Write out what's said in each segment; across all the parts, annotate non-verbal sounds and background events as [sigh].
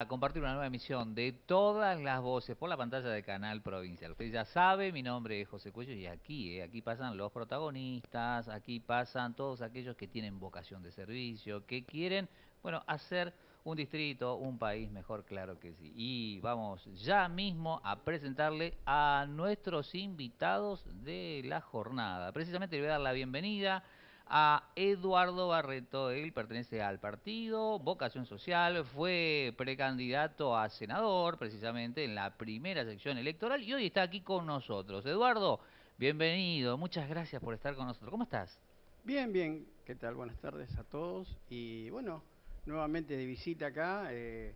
a compartir una nueva emisión de todas las voces por la pantalla de Canal Provincial. Usted ya sabe, mi nombre es José Cuello y aquí, eh, aquí pasan los protagonistas, aquí pasan todos aquellos que tienen vocación de servicio, que quieren, bueno, hacer un distrito, un país mejor, claro que sí. Y vamos ya mismo a presentarle a nuestros invitados de la jornada. Precisamente le voy a dar la bienvenida a Eduardo Barreto. Él pertenece al partido Vocación Social, fue precandidato a senador precisamente en la primera sección electoral y hoy está aquí con nosotros. Eduardo, bienvenido, muchas gracias por estar con nosotros. ¿Cómo estás? Bien, bien, ¿qué tal? Buenas tardes a todos y bueno, nuevamente de visita acá. Eh,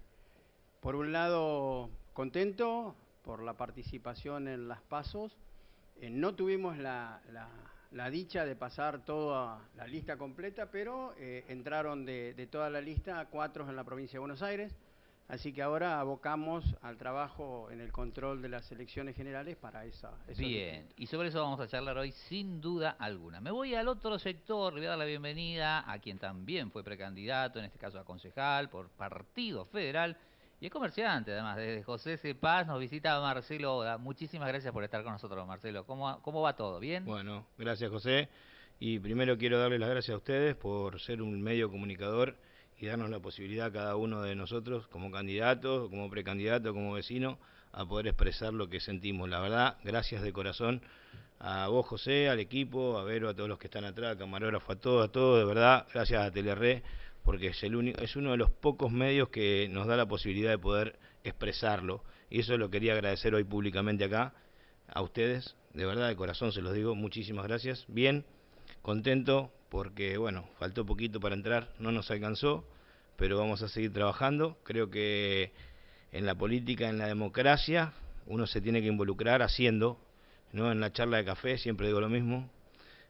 por un lado, contento por la participación en las pasos. Eh, no tuvimos la la dicha de pasar toda la lista completa, pero eh, entraron de, de, toda la lista cuatro en la provincia de Buenos Aires, así que ahora abocamos al trabajo en el control de las elecciones generales para esa. Bien, y sobre eso vamos a charlar hoy sin duda alguna. Me voy al otro sector, le voy a dar la bienvenida a quien también fue precandidato, en este caso a concejal por Partido Federal y es comerciante, además. Desde José C. Paz nos visita Marcelo Oda. Muchísimas gracias por estar con nosotros, Marcelo. ¿Cómo, cómo va todo? ¿Bien? Bueno, gracias, José. Y primero quiero darle las gracias a ustedes por ser un medio comunicador y darnos la posibilidad a cada uno de nosotros, como candidato, como precandidato, como vecino, a poder expresar lo que sentimos. La verdad, gracias de corazón a vos, José, al equipo, a Vero, a todos los que están atrás, a camarógrafo, a todos, a todos, de verdad, gracias a Telerre porque es, el único, es uno de los pocos medios que nos da la posibilidad de poder expresarlo. Y eso lo quería agradecer hoy públicamente acá a ustedes. De verdad, de corazón se los digo. Muchísimas gracias. Bien, contento porque, bueno, faltó poquito para entrar, no nos alcanzó, pero vamos a seguir trabajando. Creo que en la política, en la democracia, uno se tiene que involucrar haciendo. ¿no? En la charla de café siempre digo lo mismo,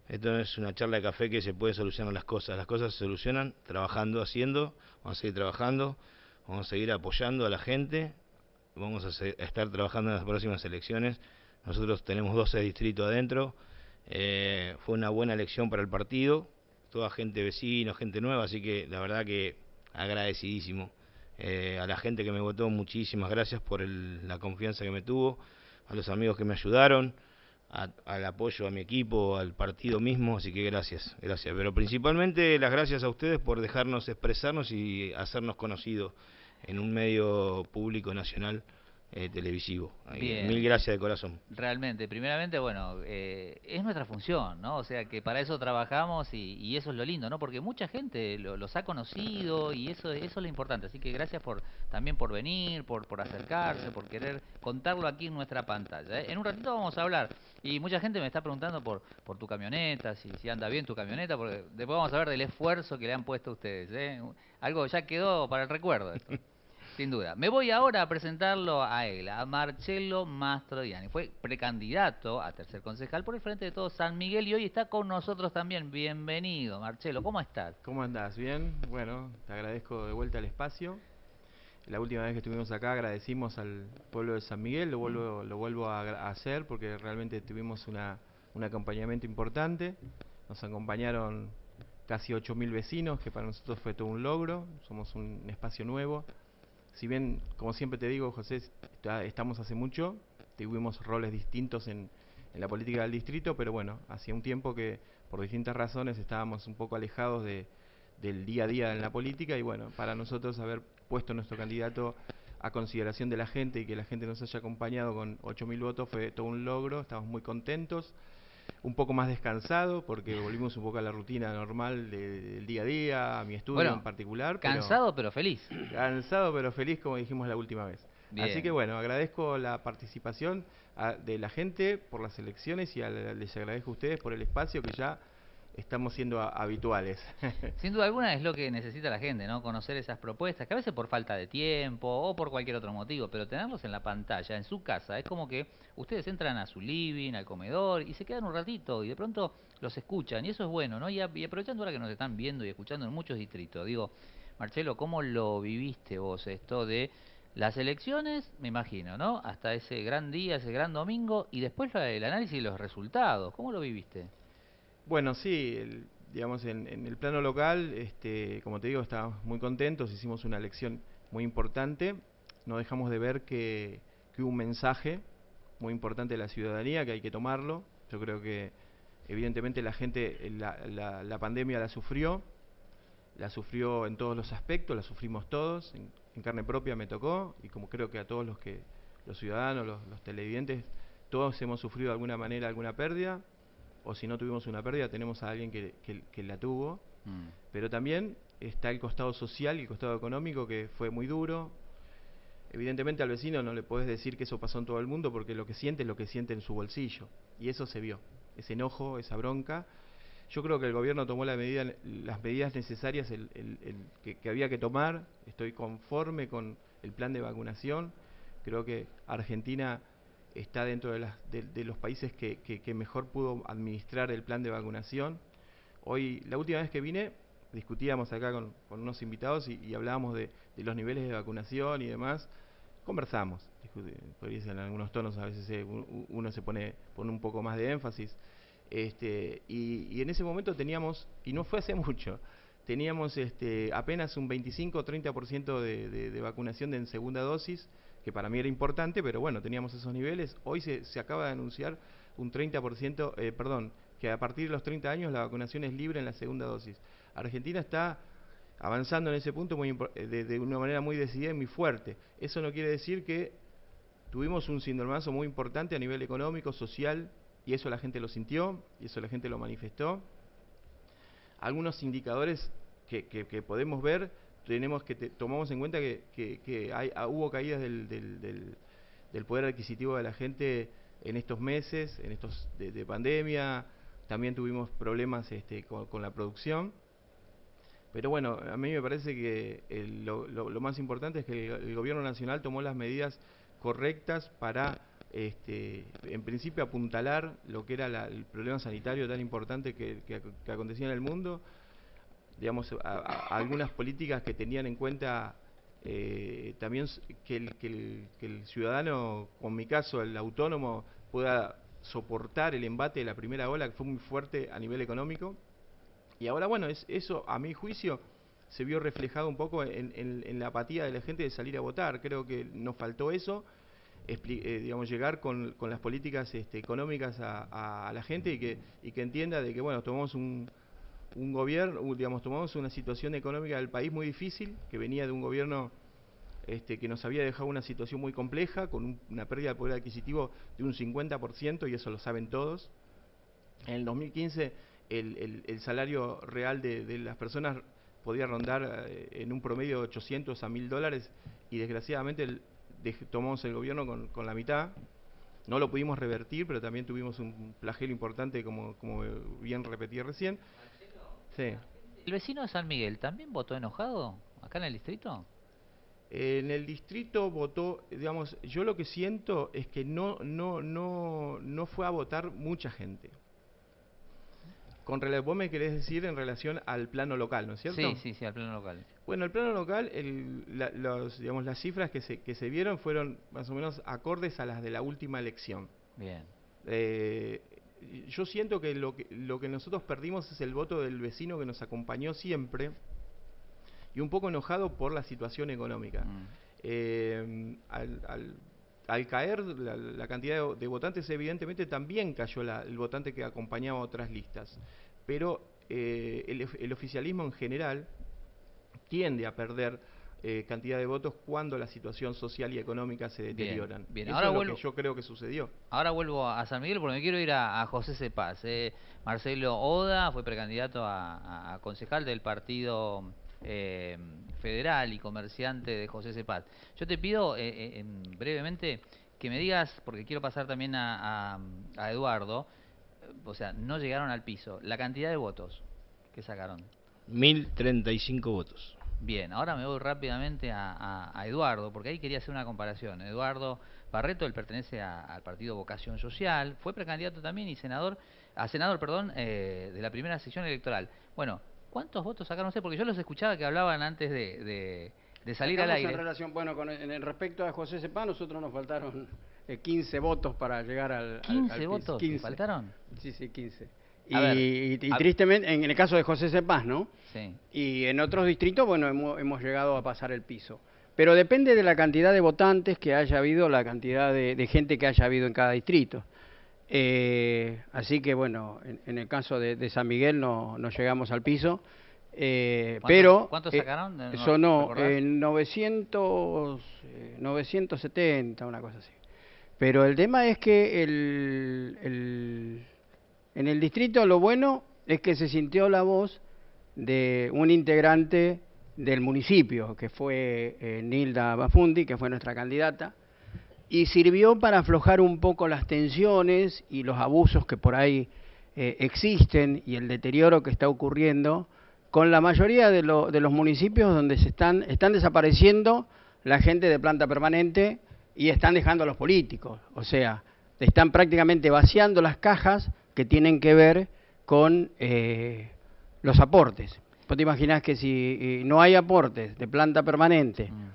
esto no es una charla de café que se puede solucionar las cosas. Las cosas se solucionan trabajando, haciendo. Vamos a seguir trabajando, vamos a seguir apoyando a la gente. Vamos a, estar trabajando en las próximas elecciones. Nosotros tenemos 12 distritos adentro. Eh, fue una buena elección para el partido. Toda gente vecino, gente nueva. Así que la verdad que agradecidísimo. Eh, a la gente que me votó, muchísimas gracias por la confianza que me tuvo. A los amigos que me ayudaron al apoyo a mi equipo, al partido mismo, así que gracias, gracias. Pero principalmente las gracias a ustedes por dejarnos expresarnos y hacernos conocidos en un medio público nacional. Eh, televisivo. Mil gracias de corazón. Realmente, primeramente, bueno, eh, es nuestra función, ¿no? O sea, que para eso trabajamos y, eso es lo lindo, ¿no? Porque mucha gente lo, los ha conocido y eso, eso es lo importante. Así que gracias por también por venir, por, por acercarse, por querer contarlo aquí en nuestra pantalla. ¿eh? En un ratito vamos a hablar y mucha gente me está preguntando por, por tu camioneta, si, si anda bien tu camioneta, porque después vamos a ver del esfuerzo que le han puesto a ustedes. Algo ya quedó para el recuerdo. Esto. [laughs] Sin duda. Me voy ahora a presentarlo a él, a Marcelo Mastroianni. Fue precandidato a tercer concejal por el Frente de todo San Miguel y hoy está con nosotros también. Bienvenido, Marcelo. ¿Cómo estás? ¿Cómo andás? Bien. Bueno, te agradezco de vuelta al espacio. La última vez que estuvimos acá agradecimos al pueblo de San Miguel, lo vuelvo, mm. lo vuelvo a hacer porque realmente tuvimos un acompañamiento importante. Nos acompañaron casi 8.000 vecinos, que para nosotros fue todo un logro. Somos un espacio nuevo si bien, como siempre te digo, José, estamos hace mucho, tuvimos roles distintos en, la política del distrito, pero bueno, hacía un tiempo que por distintas razones estábamos un poco alejados del día a día en la política y bueno, para nosotros haber puesto nuestro candidato a consideración de la gente y que la gente nos haya acompañado con 8.000 votos fue todo un logro, estamos muy contentos un poco más descansado porque volvimos un poco a la rutina normal del día a día, a mi estudio en particular. cansado pero feliz. Cansado pero feliz como dijimos la última vez. Así que bueno, agradezco la participación de la gente por las elecciones y les agradezco a ustedes por el espacio que ya estamos siendo habituales. [laughs] Sin duda alguna es lo que necesita la gente, ¿no? Conocer esas propuestas, que a veces por falta de tiempo o por cualquier otro motivo, pero tenerlos en la pantalla, en su casa, es como que ustedes entran a su living, al comedor y se quedan un ratito y de pronto los escuchan y eso es bueno, ¿no? Y, aprovechando ahora que nos están viendo y escuchando en muchos distritos, digo, Marcelo, ¿cómo lo viviste vos esto de las elecciones, me imagino, ¿no? Hasta ese gran día, ese gran domingo y después el análisis de los resultados, ¿cómo lo viviste? Bueno, sí, digamos, en, el plano local, este, como te digo, estábamos muy contentos, hicimos una lección muy importante, no dejamos de ver que, hubo un mensaje muy importante de la ciudadanía, que hay que tomarlo, yo creo que evidentemente la gente, la, pandemia la sufrió, la sufrió en todos los aspectos, la sufrimos todos, en, carne propia me tocó, y como creo que a todos los que, los ciudadanos, los, los televidentes, todos hemos sufrido de alguna manera alguna pérdida, o si no tuvimos una pérdida, tenemos a alguien que, la tuvo. Mm. Pero también está el costado social y el costado económico que fue muy duro. Evidentemente al vecino no le puedes decir que eso pasó en todo el mundo porque lo que siente es lo que siente en su bolsillo. Y eso se vio, ese enojo, esa bronca. Yo creo que el gobierno tomó las medidas necesarias el, que, que había que tomar. Estoy conforme con el plan de vacunación. Creo que Argentina está dentro de, los países que, mejor pudo administrar el plan de vacunación. Hoy, la última vez que vine, discutíamos acá con, unos invitados y, hablábamos de, los niveles de vacunación y demás. Conversamos, decir, en algunos tonos a veces eh, uno se pone, pone un poco más de énfasis. Este, y, en ese momento teníamos, y no fue hace [laughs] mucho, teníamos este, apenas un 25 o 30% de vacunación en segunda dosis que para mí era importante, pero bueno, teníamos esos niveles. Hoy se, acaba de anunciar un 30%, eh, perdón, que a partir de los 30 años la vacunación es libre en la segunda dosis. Argentina está avanzando en ese punto eh, de, una manera muy decidida y muy fuerte. Eso no quiere decir que tuvimos un sindromazo muy importante a nivel económico, social, y eso la gente lo sintió, y eso la gente lo manifestó. Algunos indicadores que, que podemos ver tenemos que tomamos en cuenta que, ah, hubo caídas del, del, poder adquisitivo de la gente en estos meses, en estos de, pandemia, también tuvimos problemas este, con, la producción. Pero bueno, a mí me parece que lo, más importante es que el, gobierno nacional tomó las medidas correctas para, este, en principio, apuntalar lo que era el problema sanitario tan importante que acontecía en el mundo digamos, algunas políticas que tenían en cuenta eh, también que el, que, el, que ciudadano, con mi caso, el autónomo, pueda soportar el embate de la primera ola, que fue muy fuerte a nivel económico. Y ahora, bueno, eso, a mi juicio, se vio reflejado un poco en, la apatía de la gente de salir a votar. Creo que nos faltó eso. Eh, digamos, llegar con, con las políticas este, económicas a, la gente y que, y que entienda de que, bueno, tomamos un, un gobierno, digamos, tomamos una situación económica del país muy difícil, que venía de un gobierno este, que nos había dejado una situación muy compleja, con una pérdida de poder adquisitivo de un 50%, y eso lo saben todos. En el 2015 el, salario real de, las personas podía rondar eh, en un promedio de 800 a 1000 dólares, y desgraciadamente tomamos el gobierno con, la mitad, no lo pudimos revertir, pero también tuvimos un flagelo importante, como bien repetí recién. ¿El vecino de San Miguel también votó enojado acá en el distrito? en el distrito votó, digamos, yo lo que siento es que no, no, no, no fue a votar mucha gente. Con vos me querés decir en relación al plano local, ¿no es cierto? Sí, sí, sí, al plano local. Bueno, el plano local, los, digamos, las cifras que se, que se vieron fueron más o menos acordes a las de la última elección. Bien. Eh, yo siento que lo, que nosotros perdimos es el voto del vecino que nos acompañó siempre y un poco enojado por la situación económica. Mm. Eh, al, caer la, cantidad de, votantes, evidentemente también cayó el votante que acompañaba otras listas, pero eh, el, el oficialismo en general tiende a perder eh, cantidad de votos cuando la situación social y económica se deterioran. Bien, ahora es vuelvo, yo creo que sucedió. Ahora vuelvo a San Miguel porque me quiero ir a, José Cepaz. Eh. Marcelo Oda fue precandidato a, concejal del partido eh, federal y comerciante de José Cepaz. Yo te pido eh, brevemente que me digas, porque quiero pasar también a, a Eduardo, o sea, no llegaron al piso, la cantidad de votos que sacaron. 1.035 votos. Bien, ahora me voy rápidamente a, Eduardo, porque ahí quería hacer una comparación. Eduardo Barreto, él pertenece al partido Vocación Social, fue precandidato también y senador, a senador, perdón, eh, de la primera sesión electoral. Bueno, ¿cuántos votos sacaron sé, Porque yo los escuchaba que hablaban antes de, salir al aire. En relación, bueno, con en respecto a José Sepa, nosotros nos faltaron 15 eh, votos para llegar al... 15 votos, faltaron? Sí, sí, 15. Y, tristemente, en el caso de José Cepaz, ¿no? Sí. Y en otros distritos, bueno, hemos, llegado a pasar el piso. Pero depende de la cantidad de votantes que haya habido, la cantidad de, gente que haya habido en cada distrito. Eh, así que, bueno, en, el caso de, San Miguel no, llegamos al piso. Eh, pero ¿Cuánto eh, sacaron? Eso no, 900, 970, eh, una cosa así. Pero el tema es que el en el distrito lo bueno es que se sintió la voz de un integrante del municipio, que fue eh, Nilda Bafundi, que fue nuestra candidata, y sirvió para aflojar un poco las tensiones y los abusos que por ahí eh, existen y el deterioro que está ocurriendo con la mayoría de, de, los municipios donde se están, están desapareciendo la gente de planta permanente y están dejando a los políticos, o sea, están prácticamente vaciando las cajas que tienen que ver con eh, los aportes. Vos te imaginas que si eh, no hay aportes de planta permanente mm.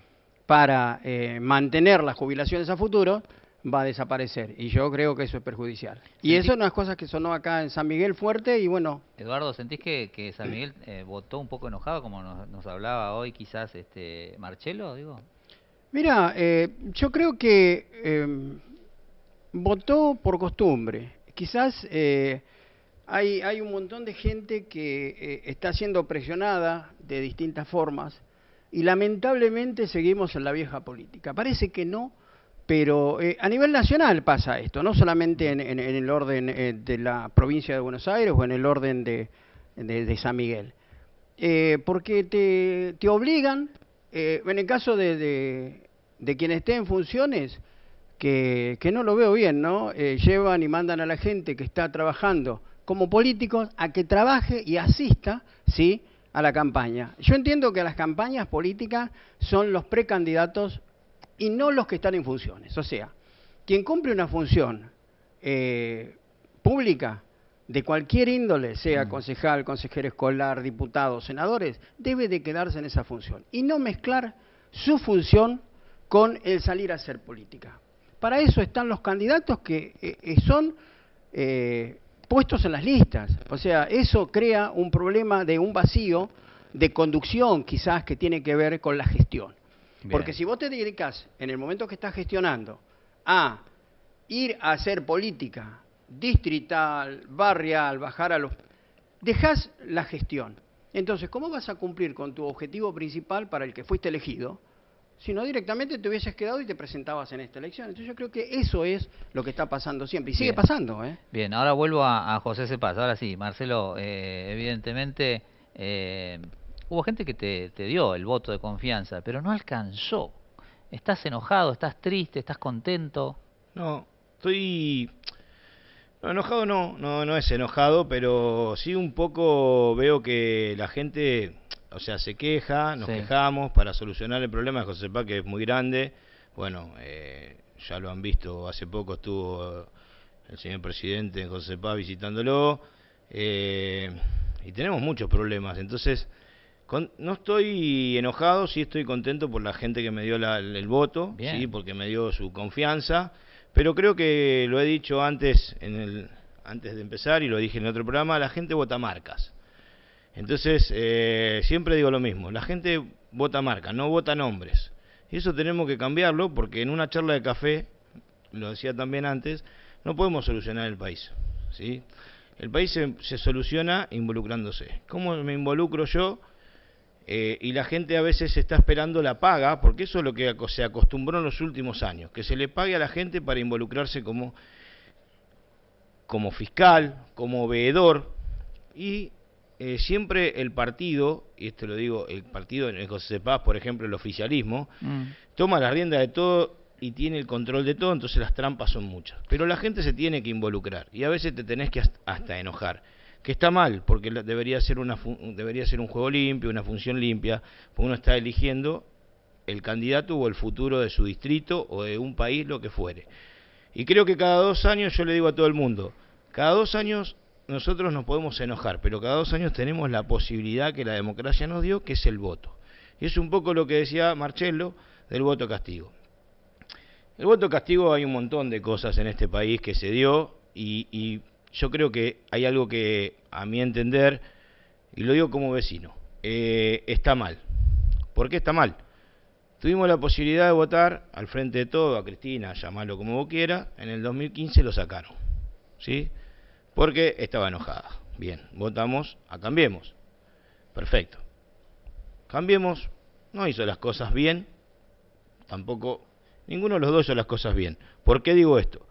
para eh, mantener las jubilaciones a futuro, va a desaparecer. Y yo creo que eso es perjudicial. Y eso es unas cosas que sonó acá en San Miguel fuerte y bueno... Eduardo, ¿sentís que, San Miguel eh, votó un poco enojado, como nos, hablaba hoy quizás este Marcelo, digo? Mira, yo creo que em, votó por costumbre quizás eh, hay, un montón de gente que eh, está siendo presionada de distintas formas y lamentablemente seguimos en la vieja política. Parece que no, pero eh, a nivel nacional pasa esto, no solamente en, el orden de la provincia de Buenos Aires o en el orden de, San Miguel, porque te, obligan, en el caso de, de quien esté en funciones, que, no lo veo bien, ¿no? Eh, llevan y mandan a la gente que está trabajando como políticos a que trabaje y asista, ¿sí? a la campaña. Yo entiendo que las campañas políticas son los precandidatos y no los que están en funciones. O sea, quien cumple una función eh, pública de cualquier índole, sea mm. concejal, consejero escolar, diputado, senadores, debe de quedarse en esa función y no mezclar su función con el salir a hacer política. Para eso están los candidatos que eh, eh, son eh, puestos en las listas. O sea, eso crea un problema de un vacío de conducción quizás que tiene que ver con la gestión. Porque si vos te dedicas en el momento que estás gestionando a ir a hacer política distrital, barrial, bajar a los... Dejas la gestión. Entonces, ¿cómo vas a cumplir con tu objetivo principal para el que fuiste elegido? no, directamente te hubieses quedado y te presentabas en esta elección. Entonces yo creo que eso es lo que está pasando siempre y sigue pasando. ¿eh? Bien, ahora vuelvo a, José Cepaz. Ahora sí, Marcelo, eh, evidentemente eh, hubo gente que te, dio el voto de confianza, pero no alcanzó. ¿Estás enojado? ¿Estás triste? ¿Estás contento? No, estoy... No, enojado no, no, no es enojado, pero sí un poco veo que la gente o sea, se queja, nos quejamos para solucionar el problema de José Paz, que es muy grande. Bueno, eh, ya lo han visto, hace poco estuvo el señor presidente en José visitándolo. Eh, y tenemos muchos problemas. Entonces, no estoy enojado, sí estoy contento por la gente que me dio el, voto, sí, porque me dio su confianza. Pero creo que lo he dicho antes, en el, antes de empezar y lo dije en otro programa, la gente vota marcas. Entonces, eh, siempre digo lo mismo, la gente vota marca, no vota nombres. Y eso tenemos que cambiarlo porque en una charla de café, lo decía también antes, no podemos solucionar el país. ¿sí? El país se, soluciona involucrándose. ¿Cómo me involucro yo? Eh, y la gente a veces está esperando la paga, porque eso es lo que se acostumbró en los últimos años, que se le pague a la gente para involucrarse como, como fiscal, como veedor, y eh, siempre el partido, y esto lo digo, el partido en José Paz, por ejemplo, el oficialismo, mm. toma las riendas de todo y tiene el control de todo, entonces las trampas son muchas. Pero la gente se tiene que involucrar y a veces te tenés que hasta enojar que está mal, porque debería ser, una, debería ser un juego limpio, una función limpia, porque uno está eligiendo el candidato o el futuro de su distrito o de un país, lo que fuere. Y creo que cada dos años, yo le digo a todo el mundo, cada dos años nosotros nos podemos enojar, pero cada dos años tenemos la posibilidad que la democracia nos dio, que es el voto. Y es un poco lo que decía Marcello del voto castigo. El voto castigo hay un montón de cosas en este país que se dio y, yo creo que hay algo que a mi entender, y lo digo como vecino, eh, está mal. ¿Por qué está mal? Tuvimos la posibilidad de votar al frente de todo, a Cristina, llamarlo como vos quiera, en el 2015 lo sacaron. ¿Sí? porque estaba enojada. Bien, votamos a Cambiemos. Perfecto. Cambiemos no hizo las cosas bien, tampoco ninguno de los dos hizo las cosas bien. ¿Por qué digo esto?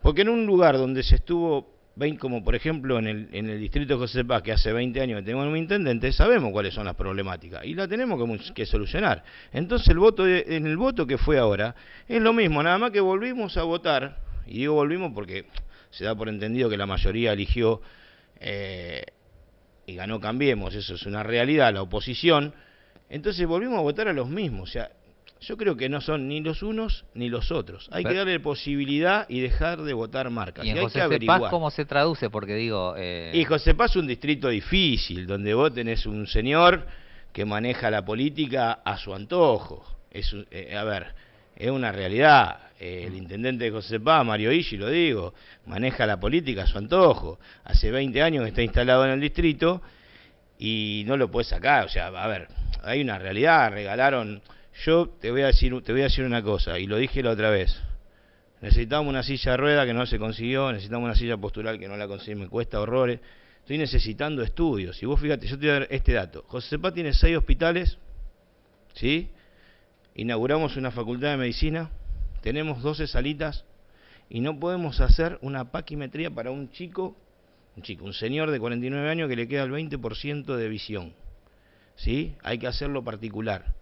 Porque en un lugar donde se estuvo, como por ejemplo en el, en el distrito José Paz, que hace 20 años que tenemos un intendente, sabemos cuáles son las problemáticas y la tenemos que, que solucionar. Entonces el voto en el voto que fue ahora es lo mismo, nada más que volvimos a votar, y digo volvimos porque se da por entendido que la mayoría eligió eh, y ganó Cambiemos, eso es una realidad, la oposición. Entonces volvimos a votar a los mismos, o sea, yo creo que no son ni los unos ni los otros. Hay que darle posibilidad y dejar de votar marcas. ¿Y José Paz cómo se traduce? Porque digo... Eh... Y José Paz un distrito difícil, donde voten es un señor que maneja la política a su antojo. Es, eh, a ver, es una realidad el mm. intendente de Josepá, Mario Ishi, lo digo, maneja la política a su antojo. Hace 20 años que está instalado en el distrito y no lo puede sacar. O sea, a ver, hay una realidad, regalaron... Yo te voy a decir, voy a una cosa, y lo dije la otra vez. Necesitamos una silla de rueda que no se consiguió, necesitamos una silla postural que no la conseguimos, me cuesta horrores. Estoy necesitando estudios. Y vos fíjate, yo te voy a dar este dato. José Josepa tiene seis hospitales, ¿sí? Inauguramos una facultad de medicina, tenemos 12 salitas y no podemos hacer una paquimetría para un chico, un chico, un señor de 49 años que le queda el 20% de visión. ¿Sí? Hay que hacerlo particular,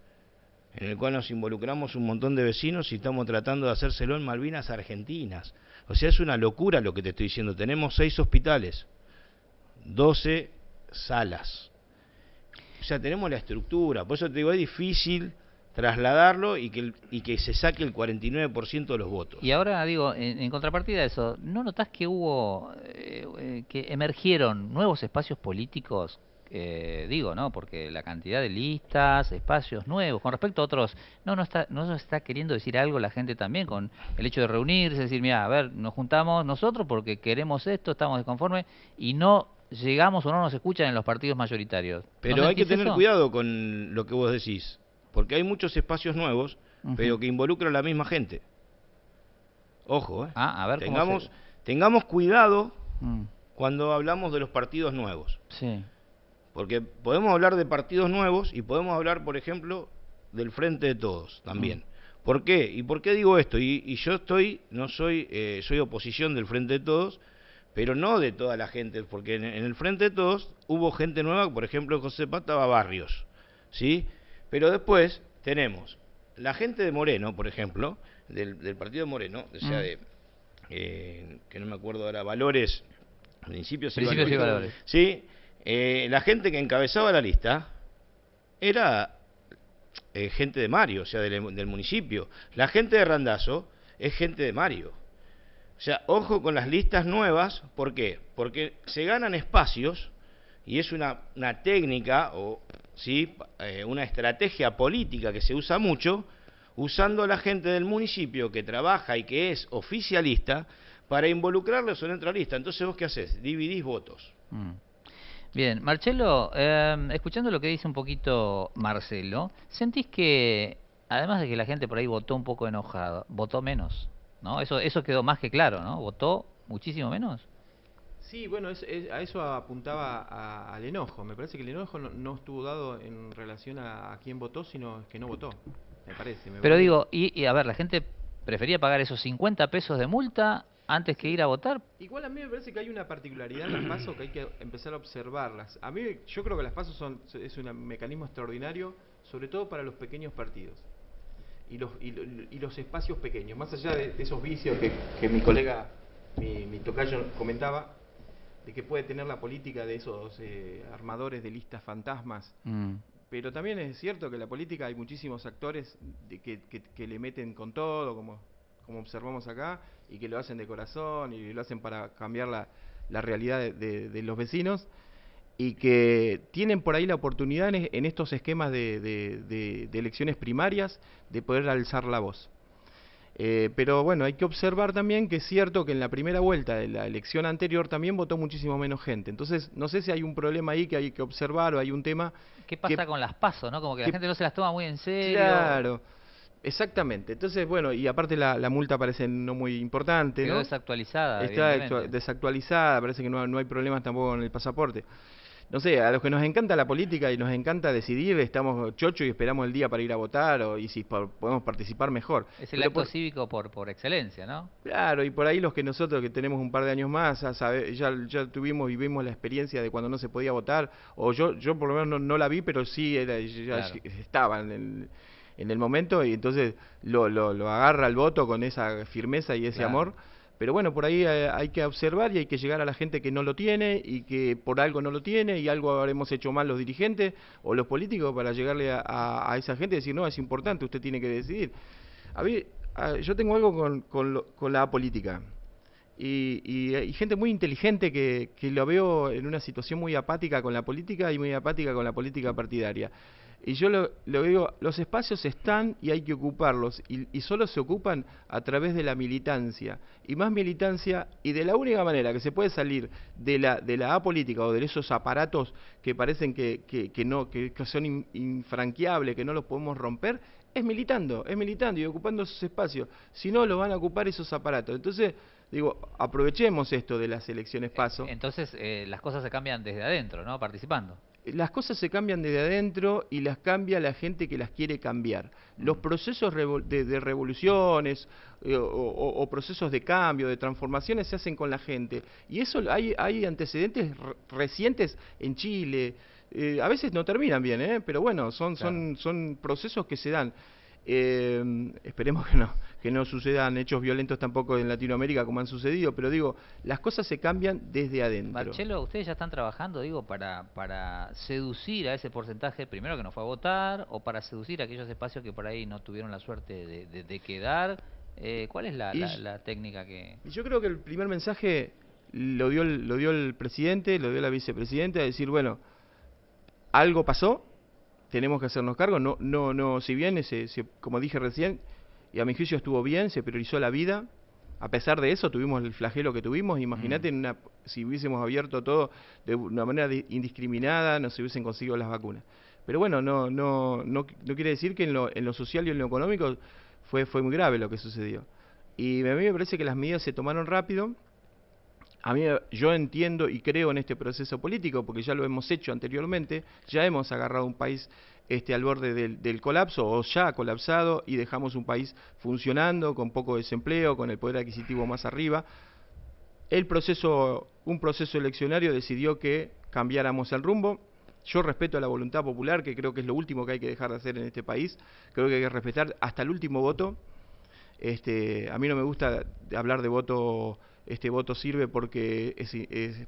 en el cual nos involucramos un montón de vecinos y estamos tratando de hacérselo en Malvinas Argentinas. O sea, es una locura lo que te estoy diciendo. Tenemos seis hospitales, 12 salas. O sea, tenemos la estructura, por eso te digo, es difícil trasladarlo y que, que se saque el 49% de los votos. Y ahora digo, en, contrapartida de eso, ¿no notás que hubo, eh, eh, que emergieron nuevos espacios políticos? Eh, digo, ¿no? Porque la cantidad de listas, espacios nuevos, con respecto a otros, no, no está, no está queriendo decir algo la gente también con el hecho de reunirse, decir, mira, a ver, nos juntamos nosotros porque queremos esto, estamos desconformes y no llegamos o no nos escuchan en los partidos mayoritarios. Pero hay que tener cuidado con lo que vos decís porque hay muchos espacios nuevos, pero que involucran a la misma gente. Ojo, ¿eh? Ah, a ver, tengamos, tengamos cuidado mm. cuando hablamos de los partidos nuevos. Sí. Porque podemos hablar de partidos nuevos y podemos hablar, por ejemplo, del Frente de Todos también. Mm. ¿Por qué? ¿Y por qué digo esto? Y, yo estoy, no soy, eh, soy oposición del Frente de Todos, pero no de toda la gente, porque en, el Frente de Todos hubo gente nueva, por ejemplo, José Pata Barrios, ¿sí? Pero después tenemos la gente de Moreno, por ejemplo, del, partido Moreno, o sea, mm. de, eh, que no me acuerdo ahora, valores, principios, y valores. Sí, eh, la gente que encabezaba la lista era eh, gente de Mario, o sea, del, municipio. La gente de Randazo es gente de Mario. O sea, ojo con las listas nuevas, ¿por qué? Porque se ganan espacios y es una, una técnica o ¿sí? Eh, una estrategia política que se usa mucho, usando a la gente del municipio que trabaja y que es oficialista para involucrarlos en otra lista. Entonces vos qué haces? Dividís votos. Mm. Bien, Marcelo, em, escuchando lo que dice un poquito Marcelo, ¿sentís que, además de que la gente por ahí votó un poco enojada, votó menos? ¿no? Eso, eso quedó más que claro, ¿no? ¿Votó muchísimo menos? Sí, bueno, es, a eso apuntaba al enojo. Me parece que el enojo no, estuvo dado en relación a, quién votó, sino que no votó. Me parece. Pero digo, y, a ver, la gente prefería pagar esos 50 pesos de multa antes que ir a votar. Igual a mí me parece que hay una particularidad en las pasos que hay que empezar a observarlas. A mí yo creo que las pasos son es un mecanismo extraordinario, sobre todo para los pequeños partidos. Y los, y, los espacios pequeños, más allá de, esos vicios que, mi colega, mi, mi tocayo comentaba, de que puede tener la política de esos eh, armadores de listas fantasmas. Mm. Pero también es cierto que la política hay muchísimos actores de que, que, le meten con todo, como, como observamos acá, y que lo hacen de corazón y lo hacen para cambiar la, la realidad de, los vecinos, y que tienen por ahí la oportunidad en, estos esquemas de, de elecciones primarias de poder alzar la voz. Eh, pero bueno, hay que observar también que es cierto que en la primera vuelta de la elección anterior también votó muchísimo menos gente. Entonces, no sé si hay un problema ahí que hay que observar o hay un tema. ¿Qué pasa con las pasos, no? Como que, la gente no se las toma muy en serio. Claro. Exactamente. Entonces, bueno, y aparte la, multa parece no muy importante. Quedó ¿no? desactualizada. Está desactualizada, parece que no, no hay problemas tampoco en el pasaporte no sé, a los que nos encanta la política y nos encanta decidir, estamos chocho y esperamos el día para ir a votar o, y si podemos participar mejor. Es el acto cívico por, por excelencia, ¿no? Claro, y por ahí los que nosotros que tenemos un par de años más, ya, ya, ya tuvimos, vivimos la experiencia de cuando no se podía votar, o yo, yo por lo menos no, la vi, pero sí ya estaban en el, en el momento y entonces lo, lo, agarra el voto con esa firmeza y ese amor pero bueno, por ahí eh, hay que observar y hay que llegar a la gente que no lo tiene y que por algo no lo tiene y algo habremos hecho mal los dirigentes o los políticos para llegarle a, esa gente y decir, no, es importante, usted tiene que decidir. A ver, yo tengo algo con, la política. Y, y, gente muy inteligente que, que lo veo en una situación muy apática con la política y muy apática con la política partidaria. Y yo lo, digo, los espacios están y hay que ocuparlos, y, solo se ocupan a través de la militancia, y más militancia, y de la única manera que se puede salir de la, de la apolítica o de esos aparatos que parecen que, no, que, son infranqueables, que no los podemos romper, es militando, es militando y ocupando esos espacios, si no lo van a ocupar esos aparatos. Entonces, digo, aprovechemos esto de las elecciones eh, paso. Entonces, eh, las cosas se cambian desde adentro, ¿no? Participando las cosas se cambian desde adentro y las cambia la gente que las quiere cambiar. Los mm. procesos de, revoluciones eh, o, procesos de cambio, de transformaciones, se hacen con la gente. Y eso hay, antecedentes recientes en Chile. Eh, a veces no terminan bien, ¿eh? pero bueno, son, son procesos que se dan. Eh, esperemos que no, que no sucedan hechos violentos tampoco en Latinoamérica como han sucedido, pero digo, las cosas se cambian desde adentro. Marcelo, ustedes ya están trabajando, digo, para, para seducir a ese porcentaje, primero que no fue a votar, o para seducir a aquellos espacios que por ahí no tuvieron la suerte de, de, quedar. Eh, ¿Cuál es la, la, técnica que...? Yo creo que el primer mensaje lo dio, lo dio el presidente, lo dio la vicepresidenta, a decir, bueno, algo pasó, tenemos que hacernos cargo. No, no, no, si bien, ese, como dije recién, y a mi juicio estuvo bien, se priorizó la vida. A pesar de eso, tuvimos el flagelo que tuvimos. Imagínate mm. si hubiésemos abierto todo de una manera indiscriminada, no se hubiesen conseguido las vacunas. Pero bueno, no, no, no, no quiere decir que en lo, en lo social y en lo económico fue, fue muy grave lo que sucedió. Y a mí me parece que las medidas se tomaron rápido a mí, yo entiendo y creo en este proceso político, porque ya lo hemos hecho anteriormente, ya hemos agarrado un país este, al borde del, colapso o ya ha colapsado y dejamos un país funcionando con poco desempleo, con el poder adquisitivo más arriba. El proceso, un proceso eleccionario decidió que cambiáramos el rumbo. Yo respeto la voluntad popular, que creo que es lo último que hay que dejar de hacer en este país. Creo que hay que respetar hasta el último voto. Este, a mí no me gusta hablar de voto este voto sirve porque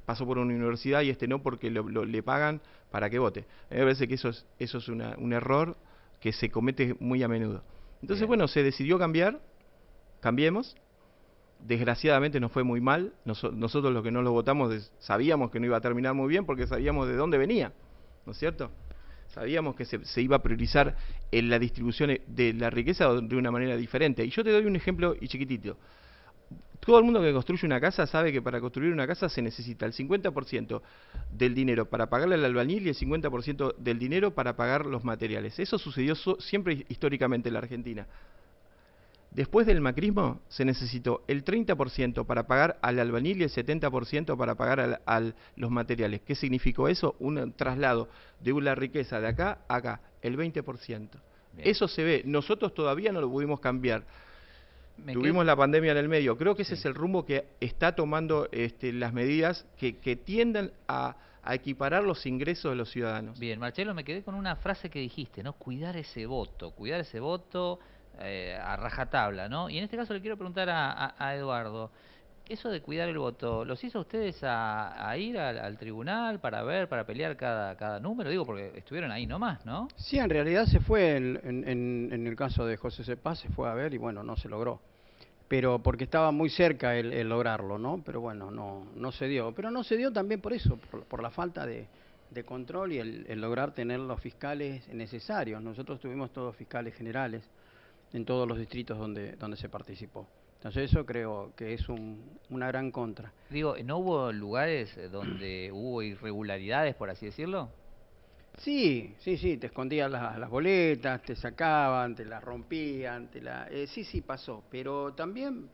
pasó por una universidad y este no porque le pagan para que vote. A mí me parece que eso es, eso es un error que se comete muy a menudo. Entonces, bueno, se decidió cambiar, cambiemos. Desgraciadamente nos fue muy mal. nosotros los que no lo votamos sabíamos que no iba a terminar muy bien porque sabíamos de dónde venía, ¿no es cierto? Sabíamos que se, se iba a priorizar en la distribución de la riqueza de una manera diferente. Y yo te doy un ejemplo y chiquitito todo el mundo que construye una casa sabe que para construir una casa se necesita el 50% del dinero para pagarle al albañil y el 50% del dinero para pagar los materiales. Eso sucedió siempre históricamente en la Argentina. Después del macrismo se necesitó el 30% para pagar al albañil y el 70% para pagar los materiales. ¿Qué significó eso? Un traslado de una riqueza de acá a acá, el 20%. Eso se ve, nosotros todavía no lo pudimos cambiar. Tuvimos la pandemia en el medio. Creo que ese es el rumbo que está tomando este, las medidas que, que tiendan a, equiparar los ingresos de los ciudadanos. Bien, Marcelo, me quedé con una frase que dijiste, ¿no? Cuidar ese voto, cuidar ese voto eh, a rajatabla, ¿no? Y en este caso le quiero preguntar a Eduardo eso de cuidar el voto, ¿los hizo ustedes a, ir al, tribunal para ver, para pelear cada, número? Digo, porque estuvieron ahí nomás, ¿no? Sí, en realidad se fue, en, el caso de José Sepas, se fue a ver y bueno, no se logró. Pero porque estaba muy cerca el, lograrlo, ¿no? Pero bueno, no, no se dio. Pero no se dio también por eso, por, la falta de, control y el, el, lograr tener los fiscales necesarios. Nosotros tuvimos todos fiscales generales en todos los distritos donde, donde se participó. Entonces eso creo que es una gran contra. Digo, ¿no hubo lugares eh, donde [clears throat] hubo irregularidades, por así decirlo? Sí, sí, sí, te escondían las, boletas, te sacaban, te las rompían, te la... Eh, sí, sí, pasó, pero también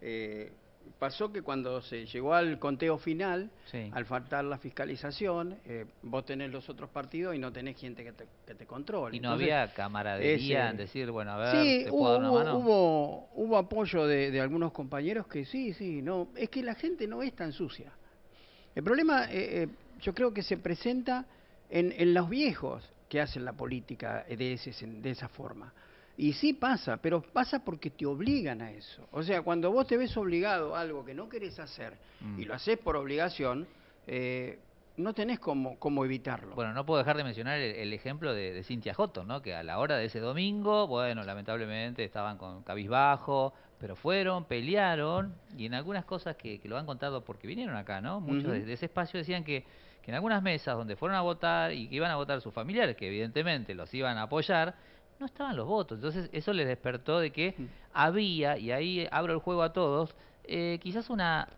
eh, pasó que cuando se llegó al conteo final, al faltar la fiscalización, eh, vos tenés los otros partidos y no tenés gente que te, que te controle. Y no había camaradería en decir, bueno, a ver, ¿te hubo, mano? Hubo, hubo apoyo de, algunos compañeros que sí, sí, no. Es que la gente no es tan sucia. El problema, eh, eh, yo creo que se presenta en, en los viejos que hacen la política de, ese, de esa forma. Y sí pasa, pero pasa porque te obligan a eso. O sea, cuando vos te ves obligado a algo que no querés hacer mm. y lo haces por obligación, eh, no tenés cómo, cómo evitarlo. Bueno, no puedo dejar de mencionar el, ejemplo de, Cintia Joto, ¿no? que a la hora de ese domingo, bueno, lamentablemente estaban con cabizbajo, pero fueron, pelearon, y en algunas cosas que, lo han contado porque vinieron acá, ¿no? Muchos de, ese espacio decían que, que en algunas mesas donde fueron a votar y que iban a votar sus familiares, que evidentemente los iban a apoyar, no estaban los votos. Entonces eso les despertó de que mm. había, y ahí abro el juego a todos, eh, quizás una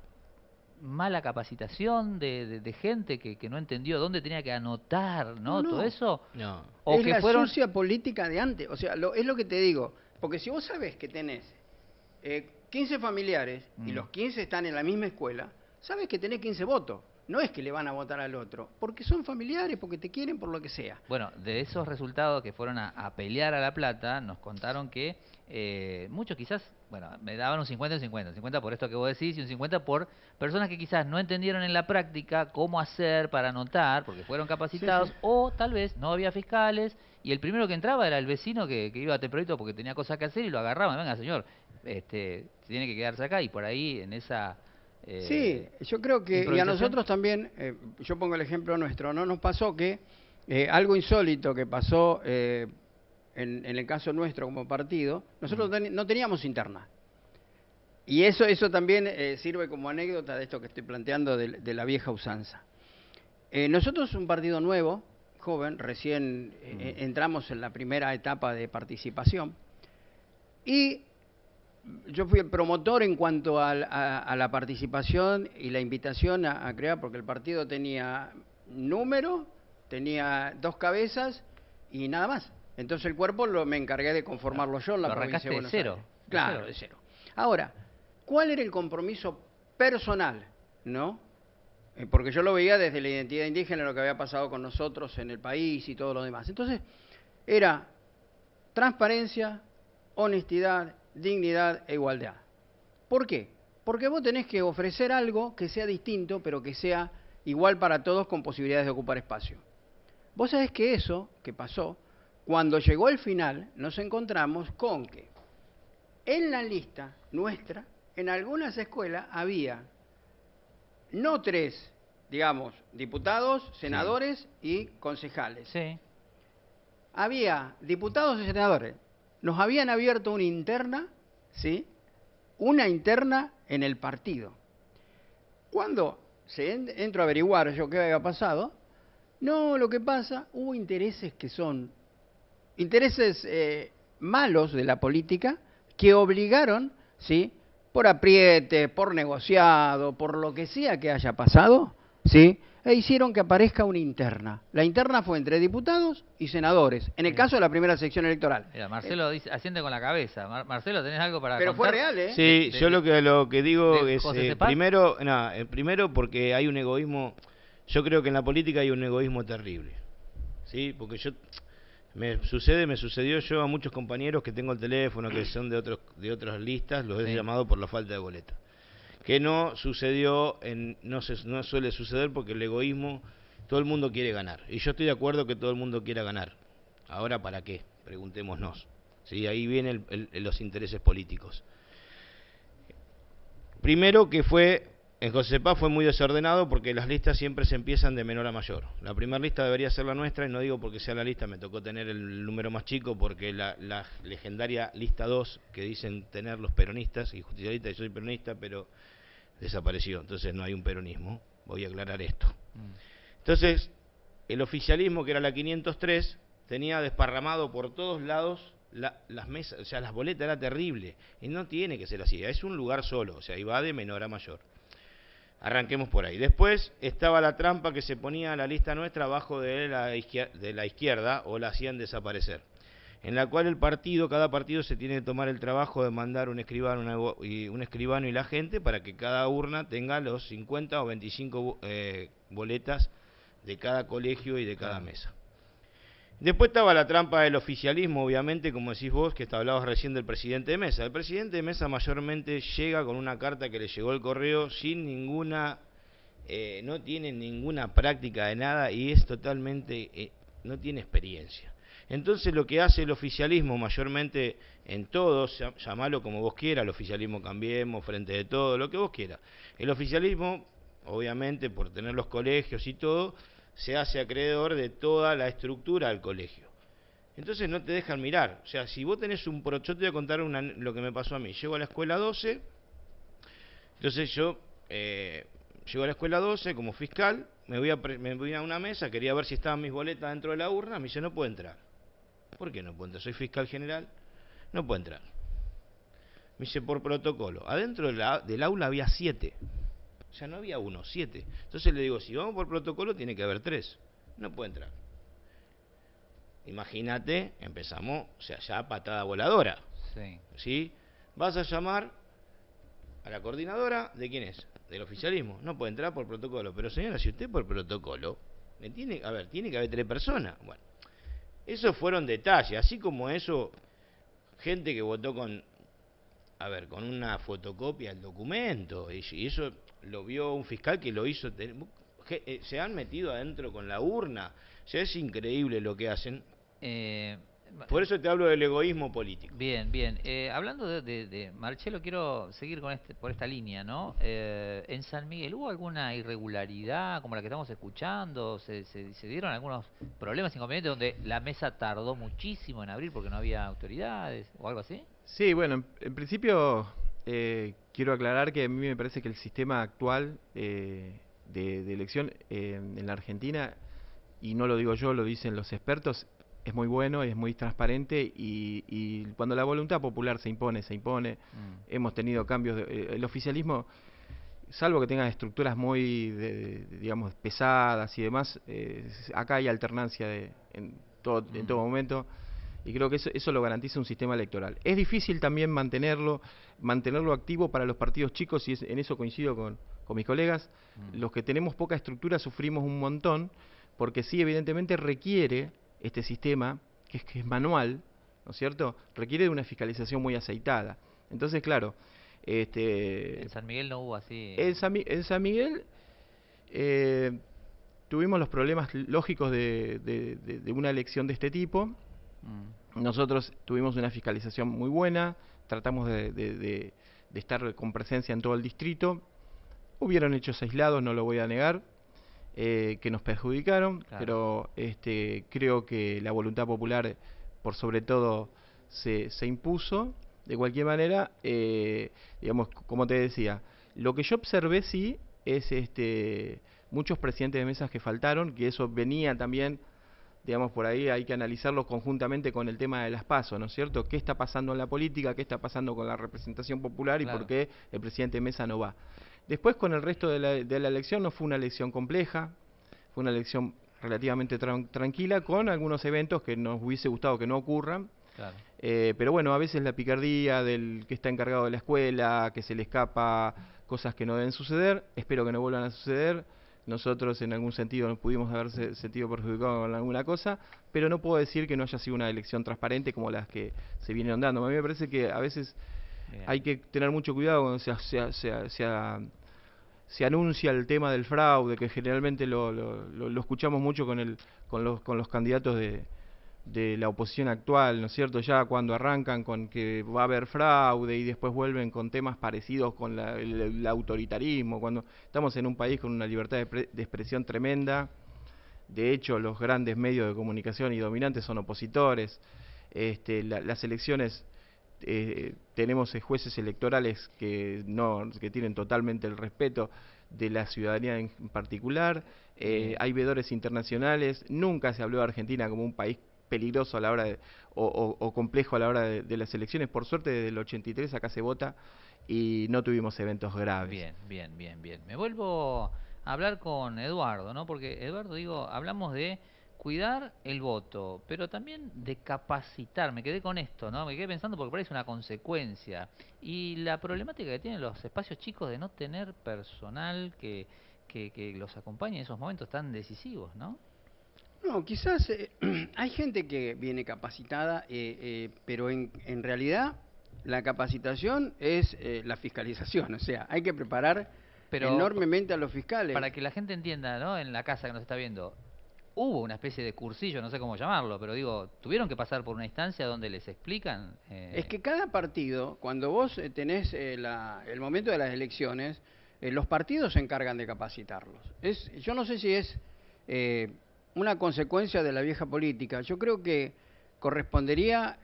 mala capacitación de, gente que, no entendió dónde tenía que anotar, ¿no? Todo eso. No. O es que la fueron... sucia política de antes. O sea, lo, es lo que te digo. Porque si vos sabés que tenés eh, 15 familiares y mm. los 15 están en la misma escuela, sabes que tenés 15 votos. No es que le van a votar al otro, porque son familiares, porque te quieren, por lo que sea. Bueno, de esos resultados que fueron a, pelear a La Plata, nos contaron que eh, muchos quizás, bueno, me daban un 50 y 50, 50 por esto que vos decís y un 50 por personas que quizás no entendieron en la práctica cómo hacer para anotar, porque fueron capacitados, o tal vez no había fiscales y el primero que entraba era el vecino que, iba a tempranito porque tenía cosas que hacer y lo agarraban, venga señor, este, tiene que quedarse acá y por ahí en esa sí, eh, yo creo que, y a nosotros también, eh, yo pongo el ejemplo nuestro, ¿no? Nos pasó que eh, algo insólito que pasó en, el caso nuestro como partido, nosotros no teníamos interna. Y eso, eso también sirve como anécdota de esto que estoy planteando de, la vieja usanza. nosotros un partido nuevo, joven, recién entramos en la primera etapa de participación, y yo fui el promotor en cuanto a, la participación y la invitación a, crear, porque el partido tenía número, tenía dos cabezas y nada más. Entonces el cuerpo lo, me encargué de conformarlo yo en la provincia de, cero. Claro, de cero. Ahora, ¿cuál era el compromiso personal? ¿No? Eh, porque yo lo veía desde la identidad indígena, lo que había pasado con nosotros en el país y todo lo demás. Entonces, era transparencia, honestidad, dignidad e igualdad. ¿Por qué? Porque vos tenés que ofrecer algo que sea distinto, pero que sea igual para todos con posibilidades de ocupar espacio. Vos sabés que eso que pasó, cuando llegó el final, nos encontramos con que en la lista nuestra, en algunas escuelas había no tres, digamos, diputados, senadores y concejales. Sí. Había diputados y senadores, nos habían abierto una interna, ¿sí? Una interna en el partido. Cuando se entró entro a averiguar yo qué había pasado, no, lo que pasa, hubo intereses que son intereses eh, malos de la política que obligaron, ¿sí? Por apriete, por negociado, por lo que sea que haya pasado, ¿sí? E hicieron que aparezca una interna. La interna fue entre diputados y senadores, en el caso de la primera sección electoral. Marcelo asiente con la cabeza. Marcelo, ¿tenés algo para Pero fue real, ¿eh? Sí, yo lo que, lo que digo es, eh, primero, eh, primero porque hay un egoísmo, yo creo que en la política hay un egoísmo terrible, ¿sí? Porque yo, me sucede, me sucedió yo a muchos compañeros que tengo el teléfono, que son de otros de otras listas, los he llamado por la falta de boleta que no sucedió, en, no, se, no suele suceder porque el egoísmo, todo el mundo quiere ganar. Y yo estoy de acuerdo que todo el mundo quiera ganar. Ahora, ¿para qué? Preguntémonos. ¿Sí? Ahí vienen los intereses políticos. Primero que fue, en José Paz fue muy desordenado porque las listas siempre se empiezan de menor a mayor. La primera lista debería ser la nuestra y no digo porque sea la lista, me tocó tener el número más chico porque la, legendaria lista 2 que dicen tener los peronistas y justicialistas, yo soy peronista, pero desapareció, entonces no hay un peronismo. Voy a aclarar esto. Mm. Entonces, el oficialismo que era la 503 tenía desparramado por todos lados las mesas, o sea, las boletas era terrible. Y no tiene que ser así, es un lugar solo, o sea, iba de menor a mayor. Arranquemos por ahí. Después estaba la trampa que se ponía a la lista nuestra abajo de la, de la izquierda o la hacían desaparecer en la cual el partido, cada partido se tiene que tomar el trabajo de mandar un escribano, un escribano y la gente para que cada urna tenga los 50 o 25 eh, boletas de cada colegio y de cada mesa. Después estaba la trampa del oficialismo, obviamente, como decís vos, que está hablado recién del presidente de mesa. El presidente de mesa mayormente llega con una carta que le llegó el correo sin ninguna, eh, no tiene ninguna práctica de nada y es totalmente, eh, no tiene experiencia. Entonces lo que hace el oficialismo mayormente en todo, llamalo como vos quieras, el oficialismo cambiemos, frente de todo, lo que vos quieras. El oficialismo, obviamente por tener los colegios y todo, se hace acreedor de toda la estructura del colegio. Entonces no te dejan mirar. O sea, si vos tenés un pro, yo te voy a contar lo que me pasó a mí. Llego a la escuela 12, entonces yo eh, llego a la escuela 12 como fiscal, me voy, a, me voy a una mesa, quería ver si estaban mis boletas dentro de la urna, me dice no puedo entrar. ¿Por qué no puedo entrar? Soy fiscal general, no puedo entrar. Me dice, por protocolo. Adentro del aula había siete. O sea, no había uno, siete. Entonces le digo, si vamos por protocolo, tiene que haber tres. No puede entrar. Imagínate, empezamos, o sea, ya patada voladora. Sí. ¿Sí? Vas a llamar a la coordinadora, ¿de quién es? Del oficialismo. No puede entrar por protocolo. Pero señora, si usted por protocolo, me tiene, a ver, tiene que haber tres personas. Bueno, esos fueron detalles, así como eso, gente que votó con, a ver, con una fotocopia del documento, y eso lo vio un fiscal que lo hizo, eh, se han metido adentro con la urna, o sea, es increíble lo que hacen. Eh, por eso te hablo del egoísmo político. Bien, bien. Eh, hablando de, de, Marcelo, quiero seguir con este, por esta línea, ¿no? Eh, en San Miguel, ¿hubo alguna irregularidad como la que estamos escuchando? ¿Se, dieron algunos problemas, inconvenientes, donde la mesa tardó muchísimo en abrir porque no había autoridades o algo así? Sí, bueno, en, principio eh, quiero aclarar que a mí me parece que el sistema actual de, elección en la Argentina y no lo digo yo, lo dicen los expertos, es muy bueno, es muy transparente y, cuando la voluntad popular se impone, se impone. Mm. Hemos tenido cambios. Eh, el oficialismo, salvo que tenga estructuras muy, digamos, pesadas y demás, eh, acá hay alternancia de, en, todo, en todo mm. momento y creo que eso, eso, lo garantiza un sistema electoral. Es difícil también mantenerlo, mantenerlo activo para los partidos chicos, y en eso coincido con, mis colegas, mm. los que tenemos poca estructura sufrimos un montón, porque sí, evidentemente requiere este sistema, que es, que es manual, ¿no es cierto?, requiere de una fiscalización muy aceitada. Entonces, claro, este, en San Miguel no hubo así. En San, Miguel eh, tuvimos los problemas lógicos de, una elección de este tipo. Mm. Nosotros tuvimos una fiscalización muy buena, tratamos de, estar con presencia en todo el distrito. Hubieron hechos aislados, no lo voy a negar, eh, que nos perjudicaron, pero este, creo que la voluntad popular, por sobre todo, se, impuso. De cualquier manera, eh, digamos, como te decía, lo que yo observé sí es este, muchos presidentes de mesas que faltaron, que eso venía también, digamos, por ahí hay que analizarlo conjuntamente con el tema de las pasos, ¿no es cierto? ¿Qué está pasando en la política? ¿Qué está pasando con la representación popular? ¿Y por qué el presidente de mesa no va? Después con el resto de la, elección no fue una elección compleja, fue una elección relativamente tranquila con algunos eventos que nos hubiese gustado que no ocurran. Eh, pero bueno, a veces la picardía del que está encargado de la escuela, que se le escapa cosas que no deben suceder, espero que no vuelvan a suceder. Nosotros en algún sentido nos pudimos haber sentido perjudicados con alguna cosa, pero no puedo decir que no haya sido una elección transparente como las que se vienen dando. A mí me parece que a veces hay que tener mucho cuidado cuando se, anuncia el tema del fraude, que generalmente lo, escuchamos mucho con, el, con, los, con los candidatos de, la oposición actual, ¿no es cierto? Ya cuando arrancan con que va a haber fraude y después vuelven con temas parecidos con el, autoritarismo, cuando estamos en un país con una libertad de, expresión tremenda, de hecho los grandes medios de comunicación y dominantes son opositores, este, las elecciones eh, tenemos eh, jueces electorales que no que tienen totalmente el respeto de la ciudadanía en particular, eh, hay veedores internacionales, nunca se habló de Argentina como un país peligroso a la hora o, complejo a la hora de, las elecciones. Por suerte, desde el 83 acá se vota y no tuvimos eventos graves. Bien, bien, bien, bien. Me vuelvo a hablar con Eduardo, ¿no? Porque Eduardo, digo, hablamos de cuidar el voto, pero también de capacitar. Me quedé con esto, ¿no? Me quedé pensando porque parece una consecuencia. Y la problemática que tienen los espacios chicos de no tener personal que, que, los acompañe en esos momentos tan decisivos, ¿no? No, quizás eh, [clears throat] hay gente que viene capacitada, eh, eh, pero en, en, realidad la capacitación es la fiscalización, o sea, hay que preparar enormemente a los fiscales. Para que la gente entienda, ¿no? En la casa que nos está viendo, hubo una especie de cursillo, no sé cómo llamarlo, pero digo, tuvieron que pasar por una instancia donde les explican. Eh? Es que cada partido, cuando vos eh, tenés eh, el momento de las elecciones, los partidos se encargan de capacitarlos. Es, yo no sé si es una consecuencia de la vieja política. Yo creo que correspondería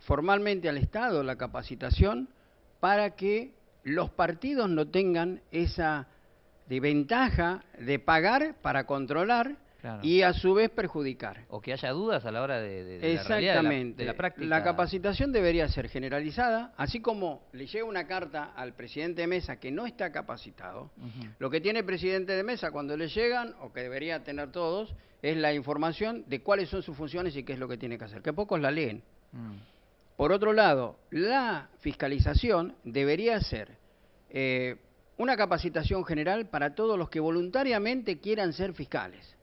formalmente al Estado la capacitación para que los partidos no tengan esa ventaja de pagar para controlar y a su vez perjudicar. O que haya dudas a la hora de, de, La, de la, capacitación debería ser generalizada, así como le llega una carta al presidente de mesa que no está capacitado. Lo que tiene el presidente de mesa cuando le llegan, o que debería tener todos, es la información de cuáles son sus funciones y qué es lo que tiene que hacer, que pocos la leen. Mm. Por otro lado, la fiscalización debería ser... Eh, una capacitación general para todos los que voluntariamente quieran ser fiscales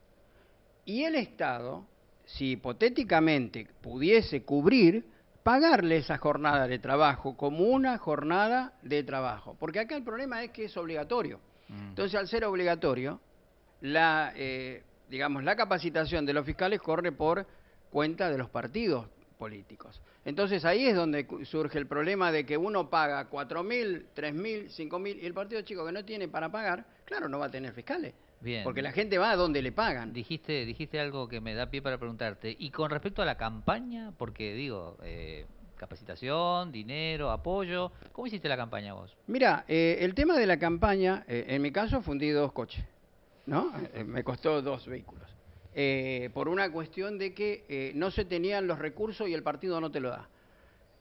y el Estado, si hipotéticamente pudiese cubrir, pagarle esa jornada de trabajo como una jornada de trabajo. Porque acá el problema es que es obligatorio. Mm. Entonces, al ser obligatorio, la, eh, digamos, la capacitación de los fiscales corre por cuenta de los partidos políticos. Entonces ahí es donde surge el problema de que uno paga 4.000, 3.000, 5.000 y el partido chico que no tiene para pagar, claro, no va a tener fiscales. Porque la gente va a donde le pagan. Dijiste, dijiste algo que me da pie para preguntarte. Y con respecto a la campaña, porque digo, eh, capacitación, dinero, apoyo, ¿cómo hiciste la campaña vos? Mira, eh, el tema de la campaña, eh, en mi caso fundí dos coches, ¿no? [laughs] me costó dos vehículos. por una cuestión de que no se tenían los recursos y el partido no te lo da.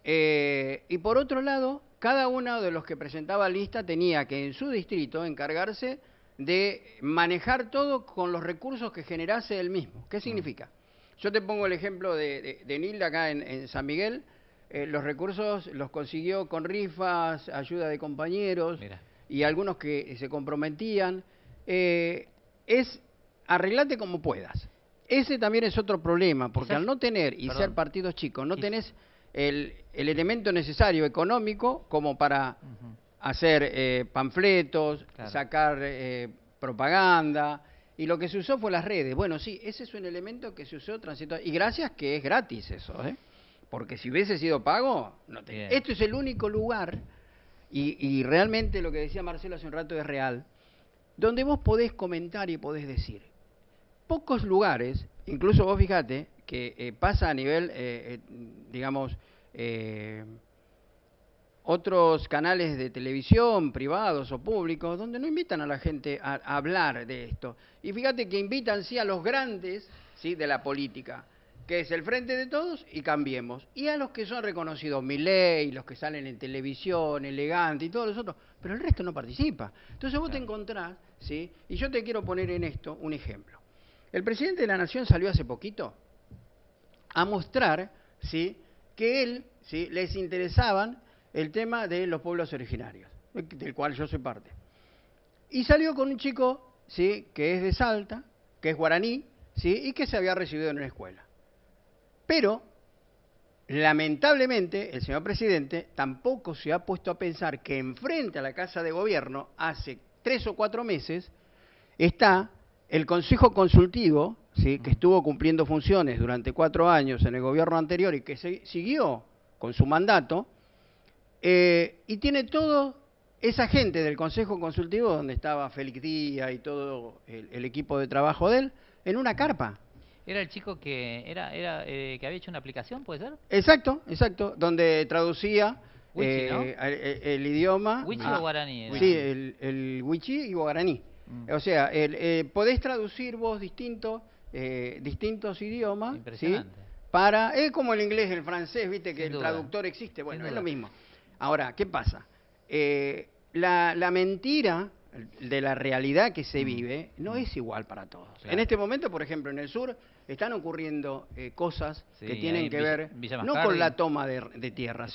y por otro lado, cada uno de los que presentaba lista tenía que en su distrito encargarse de manejar todo con los recursos que generase él mismo. ¿Qué mm. significa? Yo te pongo el ejemplo de, de, Nilda acá en, San Miguel. Eh, los recursos los consiguió con rifas, ayuda de compañeros y algunos que se comprometían. Eh, es arreglate como puedas. Ese también es otro problema, porque al no tener y ser partidos chicos, no tenés el, el, elemento necesario económico como para mm hacer eh, panfletos, sacar eh, propaganda. Y lo que se usó fue las redes. Bueno, sí, ese es un elemento que se usó transitorio. Y gracias que es gratis eso, ¿eh? Porque si hubiese sido pago, no te... Esto es el único lugar, y, realmente lo que decía Marcelo hace un rato es real, donde vos podés comentar y podés decir. Pocos lugares, incluso vos fíjate que pasa a nivel, eh, eh, digamos, otros canales de televisión, privados o públicos, donde no invitan a la gente a, hablar de esto. Y fíjate que invitan sí a los grandes sí de la política, que es el frente de todos y cambiemos. Y a los que son reconocidos, Milei, los que salen en televisión, elegante y todos los otros, pero el resto no participa. Entonces vos te encontrás, ¿sí? y yo te quiero poner en esto un ejemplo. El presidente de la Nación salió hace poquito a mostrar ¿sí? que él ¿sí? les interesaban el tema de los pueblos originarios, del cual yo soy parte. Y salió con un chico, ¿sí? Que es de Salta, que es guaraní, ¿sí? Y que se había recibido en una escuela. Pero, lamentablemente, el señor presidente tampoco se ha puesto a pensar que enfrente a la Casa de Gobierno, hace tres o cuatro meses, está el Consejo Consultivo, ¿sí? que estuvo cumpliendo funciones durante cuatro años en el gobierno anterior y que se siguió con su mandato, eh, y tiene todo esa gente del Consejo Consultivo, donde estaba Félix Díaz y todo el, equipo de trabajo de él, en una carpa. Era el chico que era, eh, que había hecho una aplicación, ¿puede ser? Exacto, exacto, donde traducía eh, el, idioma. ¿Wichi ah, o guaraní? Sí, el, el y guaraní. Mm. O sea, el, podés traducir vos distintos distintos idiomas. Impresionante. Para, es como el inglés, el francés, viste que el traductor existe, bueno, es lo mismo. Ahora, ¿qué pasa? Eh, la, mentira de la realidad que se mm. vive no es igual para todos. En este momento, por ejemplo, en el sur están ocurriendo eh, cosas que tienen que ver no con la toma de, de tierra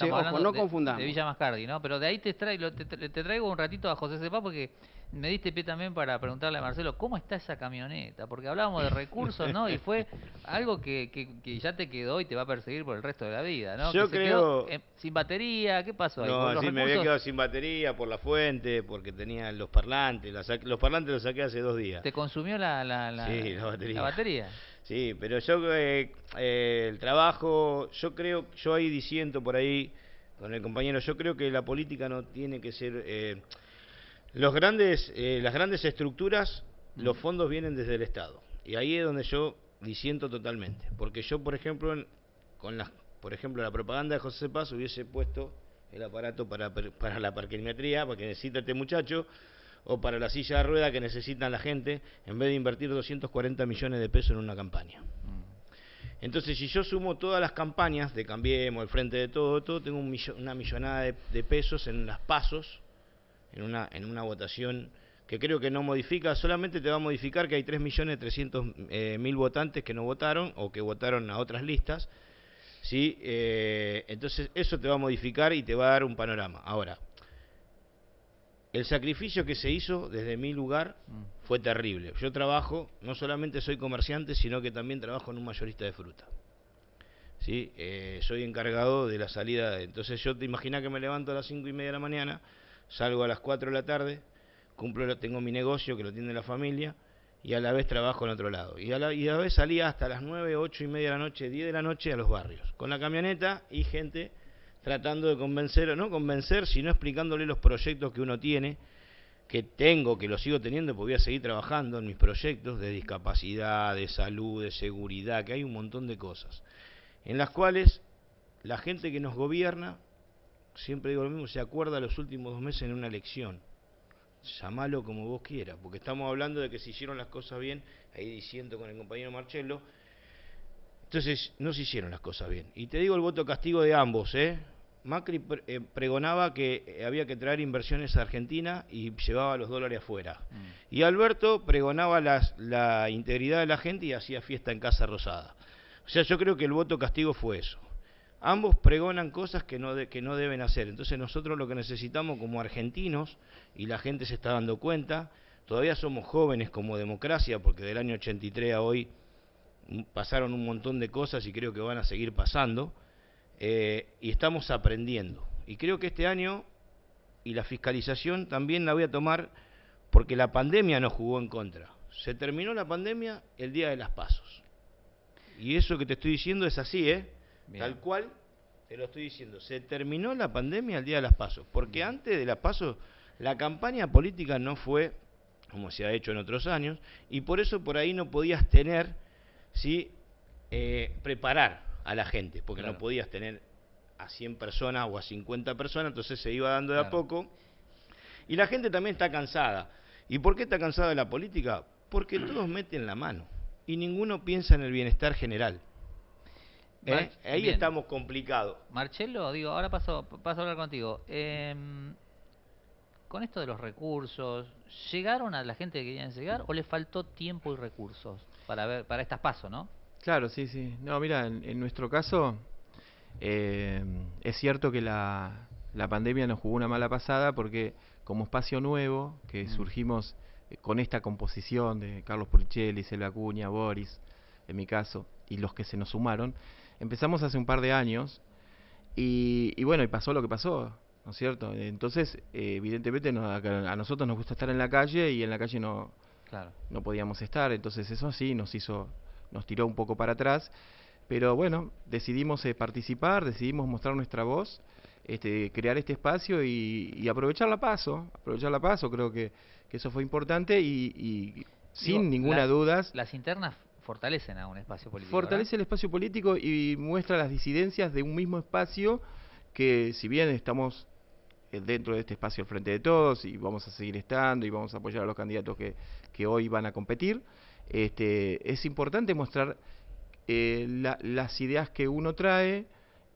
no de, confundamos. De Villa Mascardi, ¿no? Pero de ahí te, traigo, te, traigo un ratito a José Sepá porque me diste pie también para preguntarle a Marcelo cómo está esa camioneta, porque hablábamos de recursos, ¿no? Y fue [laughs] algo que, que, ya te quedó y te va a perseguir por el resto de la vida, ¿no? Yo creo... Eh, sin batería, ¿qué pasó ahí? No, sí, me había quedado sin batería por la fuente, porque tenía los parlantes, los parlantes los saqué hace dos días. ¿Te consumió la, la, sí, batería? La batería. Sí, pero yo eh, eh, el trabajo, yo creo, yo ahí disiento por ahí con el compañero, yo creo que la política no tiene que ser eh, los grandes, las grandes estructuras, los mm. fondos vienen desde el Estado y ahí es donde yo disiento totalmente, porque yo por ejemplo con las, por ejemplo la propaganda de José Paz hubiese puesto el aparato para, para la parquimetría porque necesita este muchacho, o para la silla de rueda que necesitan la gente en vez de invertir 240 millones de pesos en una campaña. Entonces, si yo sumo todas las campañas de Cambiemos, el Frente de Todo, todo tengo una millonada de, pesos en las pasos, en una, en una votación que creo que no modifica, solamente te va a modificar que hay 3.300.000 eh, mil votantes que no votaron o que votaron a otras listas. ¿sí? Eh, entonces, eso te va a modificar y te va a dar un panorama. Ahora, el sacrificio que se hizo desde mi lugar mm. fue terrible. Yo trabajo, no solamente soy comerciante, sino que también trabajo en un mayorista de fruta. ¿Sí? Eh, soy encargado de la salida. Entonces yo te imaginas que me levanto a las cinco y media de la mañana, salgo a las 4 de la tarde, cumplo, tengo mi negocio que lo tiene la familia y a la vez trabajo en otro lado. Y a la, y a la vez salía hasta las 9, 8 y media de la noche, 10 de la noche a los barrios, con la camioneta y gente tratando de convencer, o no convencer, sino explicándole los proyectos que uno tiene, que tengo, que lo sigo teniendo, porque voy a seguir trabajando en mis proyectos de discapacidad, de salud, de seguridad, que hay un montón de cosas, en las cuales la gente que nos gobierna, siempre digo lo mismo, se acuerda los últimos dos meses en una elección. Llamalo como vos quieras, porque estamos hablando de que se hicieron las cosas bien, ahí diciendo con el compañero Marcello, entonces no se hicieron las cosas bien. Y te digo el voto castigo de ambos, ¿eh? Macri eh, pregonaba que eh, había que traer inversiones a Argentina y llevaba los dólares afuera. Mm. Y Alberto pregonaba la integridad de la gente y hacía fiesta en Casa Rosada. O sea, yo creo que el voto castigo fue eso. Ambos pregonan cosas que no, que no deben hacer. Entonces nosotros lo que necesitamos como argentinos, y la gente se está dando cuenta, todavía somos jóvenes como democracia, porque del año 83 a hoy mm, pasaron un montón de cosas y creo que van a seguir pasando. Eh, y estamos aprendiendo. Y creo que este año y la fiscalización también la voy a tomar porque la pandemia nos jugó en contra. Se terminó la pandemia el día de las pasos. Y eso que te estoy diciendo es así, ¿eh? Tal cual te lo estoy diciendo. Se terminó la pandemia el día de las pasos. Porque antes de las pasos la campaña política no fue como se ha hecho en otros años y por eso por ahí no podías tener, ¿sí? Eh, preparar a la gente, porque no podías tener a 100 personas o a 50 personas, entonces se iba dando de a poco. Y la gente también está cansada. ¿Y por qué está cansada de la política? Porque todos meten la mano y ninguno piensa en el bienestar general. ¿Eh? Ahí estamos complicados. Marcelo, digo, ahora paso, paso a hablar contigo. Em, con esto de los recursos, ¿llegaron a la gente que querían llegar o les faltó tiempo y recursos para ver para estas pasos, no? Claro, sí, sí. No, mira, en, nuestro caso eh, es cierto que la, la, pandemia nos jugó una mala pasada porque como espacio nuevo, que mm. surgimos eh, con esta composición de Carlos Purichelli, Selva Acuña, Boris, en mi caso, y los que se nos sumaron, empezamos hace un par de años y, y bueno, y pasó lo que pasó. ¿no es cierto? Entonces, eh, evidentemente, a nosotros nos gusta estar en la calle y en la calle no, claro. no podíamos estar. Entonces, eso sí nos hizo nos tiró un poco para atrás. Pero bueno, decidimos eh, participar, decidimos mostrar nuestra voz, este, crear este espacio y, aprovechar la paso, aprovechar la paso, creo que, eso fue importante y, sin ninguna duda. Las internas fortalecen a un espacio político. Fortalece el espacio político y muestra las disidencias de un mismo espacio que si bien estamos eh, dentro de este espacio al frente de todos y vamos a seguir estando y vamos a apoyar a los candidatos que, que hoy van a competir, este, es importante mostrar eh, las ideas que uno trae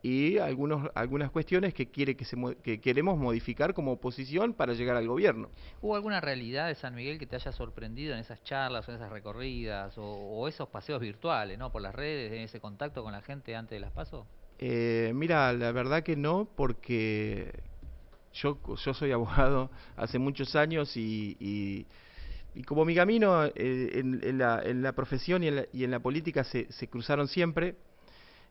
y algunos, algunas cuestiones que, quiere que, se, queremos modificar como oposición para llegar al gobierno. ¿Hubo alguna realidad de San Miguel que te haya sorprendido en esas charlas o en esas recorridas o, esos paseos virtuales, ¿no? por las redes, en ese contacto con la gente antes de las pasos? Eh, mira, la verdad que no, porque yo, soy abogado [laughs] hace muchos años y y como mi camino eh, en, la, profesión y en la, política se, cruzaron siempre,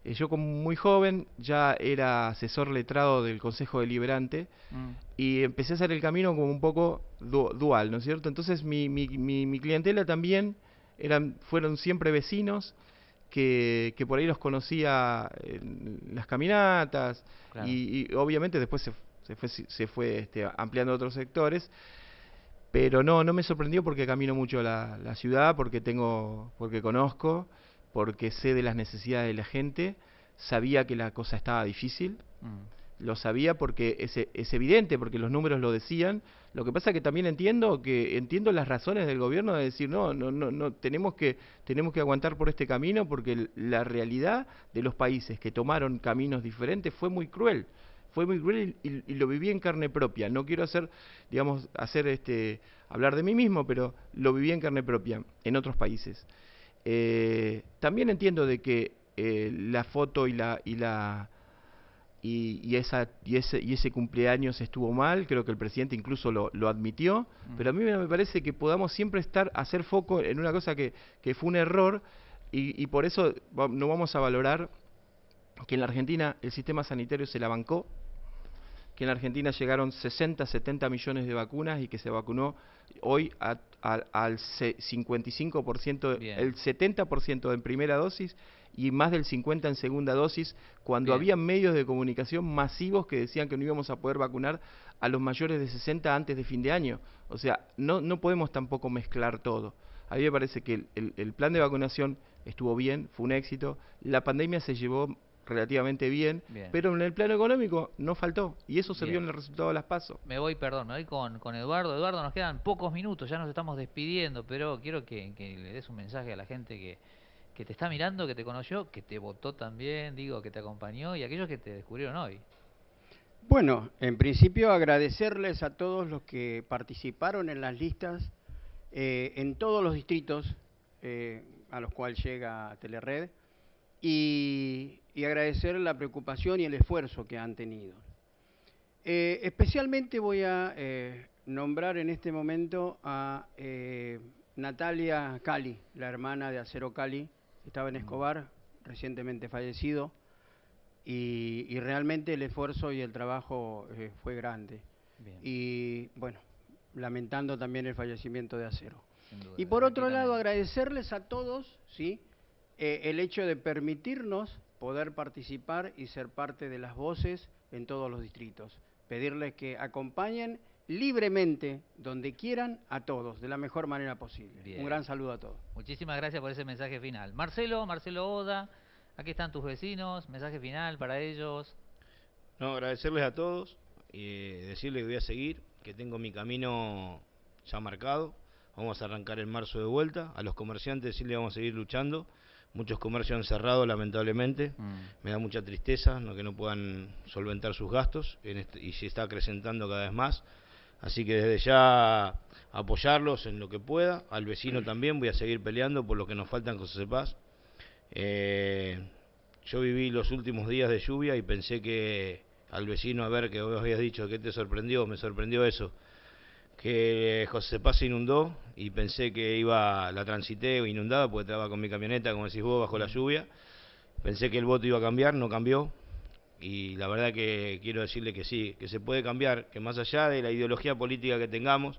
eh, yo como muy joven ya era asesor letrado del Consejo Deliberante mm. y empecé a hacer el camino como un poco dual, ¿no es cierto? Entonces mi, clientela también eran, fueron siempre vecinos, que, por ahí los conocía en las caminatas y, obviamente después se, se fue, este, ampliando otros sectores, pero no, no me sorprendió porque camino mucho la, la ciudad, porque tengo, porque conozco, porque sé de las necesidades de la gente, sabía que la cosa estaba difícil, mm. lo sabía porque es, es evidente, porque los números lo decían. Lo que pasa que también entiendo que entiendo las razones del gobierno de decir no, no, no, no tenemos que tenemos que aguantar por este camino porque la realidad de los países que tomaron caminos diferentes fue muy cruel fue muy cruel y, lo viví en carne propia. No quiero hacer, digamos, hacer este, hablar de mí mismo, pero lo viví en carne propia en otros países. Eh, también entiendo de que eh, la foto y la y la y, esa, y, ese, y ese cumpleaños estuvo mal, creo que el presidente incluso lo, admitió, mm. pero a mí me parece que podamos siempre estar, hacer foco en una cosa que, fue un error y, y por eso no vamos a valorar que en la Argentina el sistema sanitario se la bancó, que en la Argentina llegaron 60, 70 millones de vacunas y que se vacunó hoy al 55%, el 70% en primera dosis y más del 50 en segunda dosis, cuando había medios de comunicación masivos que decían que no íbamos a poder vacunar a los mayores de 60 antes de fin de año. O sea, no, no podemos tampoco mezclar todo. A mí me parece que el plan de vacunación estuvo bien, fue un éxito. La pandemia se llevó relativamente bien, pero en el plano económico no faltó y eso se vio en el resultado de las pasos. Me voy, perdón, me voy con, Eduardo. Eduardo, nos quedan pocos minutos, ya nos estamos despidiendo, pero quiero que, le des un mensaje a la gente que, que te está mirando, que te conoció, que te votó también, digo, que te acompañó y aquellos que te descubrieron hoy. Bueno, en principio agradecerles a todos los que participaron en las listas eh, en todos los distritos eh, a los cuales llega Telered y y agradecer la preocupación y el esfuerzo que han tenido. Eh, especialmente voy a eh, nombrar en este momento a eh, Natalia Cali, la hermana de Acero Cali, estaba en Escobar, recientemente fallecido, y, realmente el esfuerzo y el trabajo fue grande. Y bueno, lamentando también el fallecimiento de Acero. y por otro lado, agradecerles a todos, ¿sí? el hecho de permitirnos poder participar y ser parte de las voces en todos los distritos. Pedirles que acompañen libremente, donde quieran, a todos, de la mejor manera posible. Un gran saludo a todos. Muchísimas gracias por ese mensaje final. Marcelo, Marcelo Oda, aquí están tus vecinos, mensaje final para ellos. No, agradecerles a todos y eh, decirles que voy a seguir, que tengo mi camino ya marcado. Vamos a arrancar el marzo de vuelta. A los comerciantes decirles que vamos a seguir luchando muchos comercios han cerrado lamentablemente, mm. me da mucha tristeza no que no puedan solventar sus gastos y se está acrecentando cada vez más, así que desde ya apoyarlos en lo que pueda, al vecino también voy a seguir peleando por lo que nos faltan en José paz. Eh, yo viví los últimos días de lluvia y pensé que al vecino, a ver, que vos habías dicho que te sorprendió, me sorprendió eso, que José Paz se inundó, y pensé que iba, la transité inundada, porque estaba con mi camioneta, como decís vos, bajo la lluvia. Pensé que el voto iba a cambiar, no cambió. Y la verdad que quiero decirle que sí, que se puede cambiar, que más allá de la ideología política que tengamos,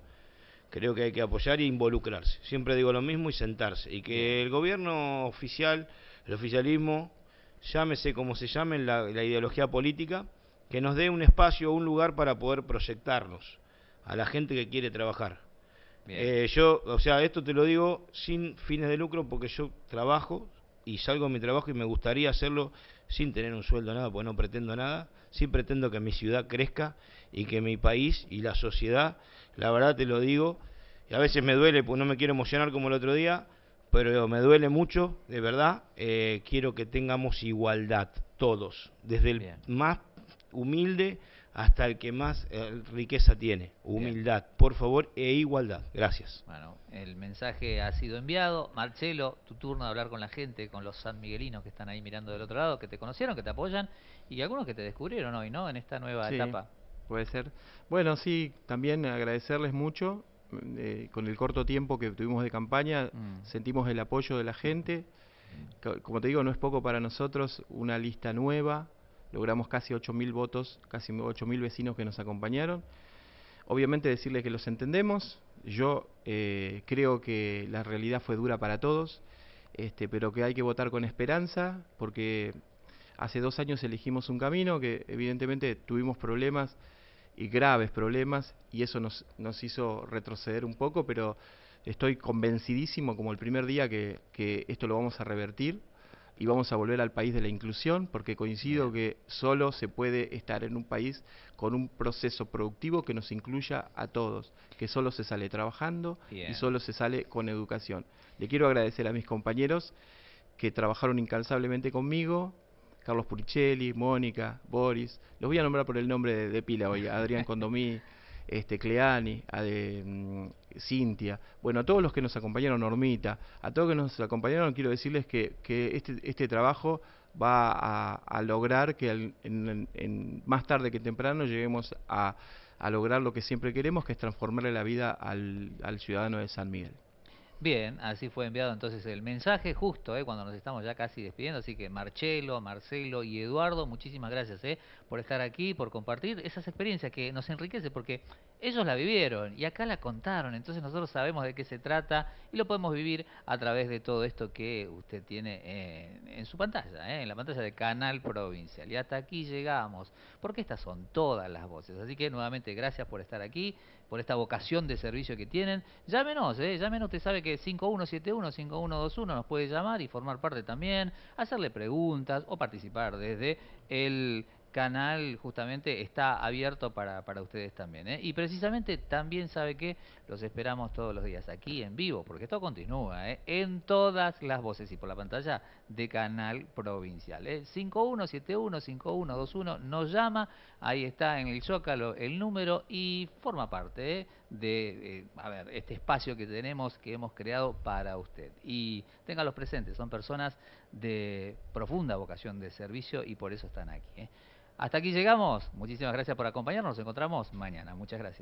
creo que hay que apoyar e involucrarse. Siempre digo lo mismo y sentarse. Y que el gobierno oficial, el oficialismo, llámese como se llame la, la ideología política, que nos dé un espacio, un lugar para poder proyectarnos a la gente que quiere trabajar. Eh, yo, o sea, esto te lo digo sin fines de lucro porque yo trabajo y salgo de mi trabajo y me gustaría hacerlo sin tener un sueldo, nada, porque no pretendo nada. Sí pretendo que mi ciudad crezca y que mi país y la sociedad, la verdad te lo digo, y a veces me duele, pues no me quiero emocionar como el otro día, pero me duele mucho, de verdad, eh, quiero que tengamos igualdad todos, desde el más humilde hasta el que más eh, riqueza tiene. Humildad, por favor, e igualdad. Gracias. Bueno, el mensaje ha sido enviado. Marcelo, tu turno de hablar con la gente, con los San Miguelinos que están ahí mirando del otro lado, que te conocieron, que te apoyan y algunos que te descubrieron hoy, ¿no? En esta nueva sí, etapa. Puede ser. Bueno, sí, también agradecerles mucho. Eh, con el corto tiempo que tuvimos de campaña, mm. sentimos el apoyo de la gente. Mm. Como te digo, no es poco para nosotros una lista nueva, logramos casi 8.000 votos, casi 8.000 vecinos que nos acompañaron. Obviamente decirles que los entendemos, yo eh, creo que la realidad fue dura para todos, este, pero que hay que votar con esperanza, porque hace dos años elegimos un camino que evidentemente tuvimos problemas y graves problemas, y eso nos, nos hizo retroceder un poco, pero estoy convencidísimo como el primer día que esto lo vamos a revertir y vamos a volver al país de la inclusión, porque coincido que solo se puede estar en un país con un proceso productivo que nos incluya a todos, que solo se sale trabajando y solo se sale con educación. Le quiero agradecer a mis compañeros que trabajaron incansablemente conmigo, Carlos Puricelli, Mónica, Boris, los voy a nombrar por el nombre de, pila hoy, Adrián [laughs] Condomí, este, Cleani, a mm, Cintia, bueno, a todos los que nos acompañaron, Normita, a todos los que nos acompañaron, quiero decirles que, este, este, trabajo va a, lograr que en, más tarde que temprano lleguemos a, lograr lo que siempre queremos, que es transformarle la vida al ciudadano de San Miguel. Bien, así fue enviado entonces el mensaje justo, eh, cuando nos estamos ya casi despidiendo, así que Marcelo, Marcelo y Eduardo, muchísimas gracias eh, por estar aquí, por compartir esas experiencias que nos enriquece porque ellos la vivieron y acá la contaron, entonces nosotros sabemos de qué se trata y lo podemos vivir a través de todo esto que usted tiene eh, en su pantalla, eh, en la pantalla de Canal Provincial. Y hasta aquí llegamos, porque estas son todas las voces, así que nuevamente gracias por estar aquí, por esta vocación de servicio que tienen. Llámenos, eh, llámenos, usted sabe que 5171-5121 nos puede llamar y formar parte también, hacerle preguntas o participar desde el canal justamente está abierto para, para ustedes también. ¿eh? Y precisamente también sabe que los esperamos todos los días aquí en vivo, porque esto continúa ¿eh? en todas las voces y por la pantalla de Canal Provincial. ¿eh? 5171-5121 nos llama, ahí está en el Zócalo el número y forma parte ¿eh? de a ver, este espacio que tenemos, que hemos creado para usted. Y los presentes, son personas de profunda vocación de servicio y por eso están aquí. Hasta aquí llegamos. Muchísimas gracias por acompañarnos. Nos encontramos mañana. Muchas gracias.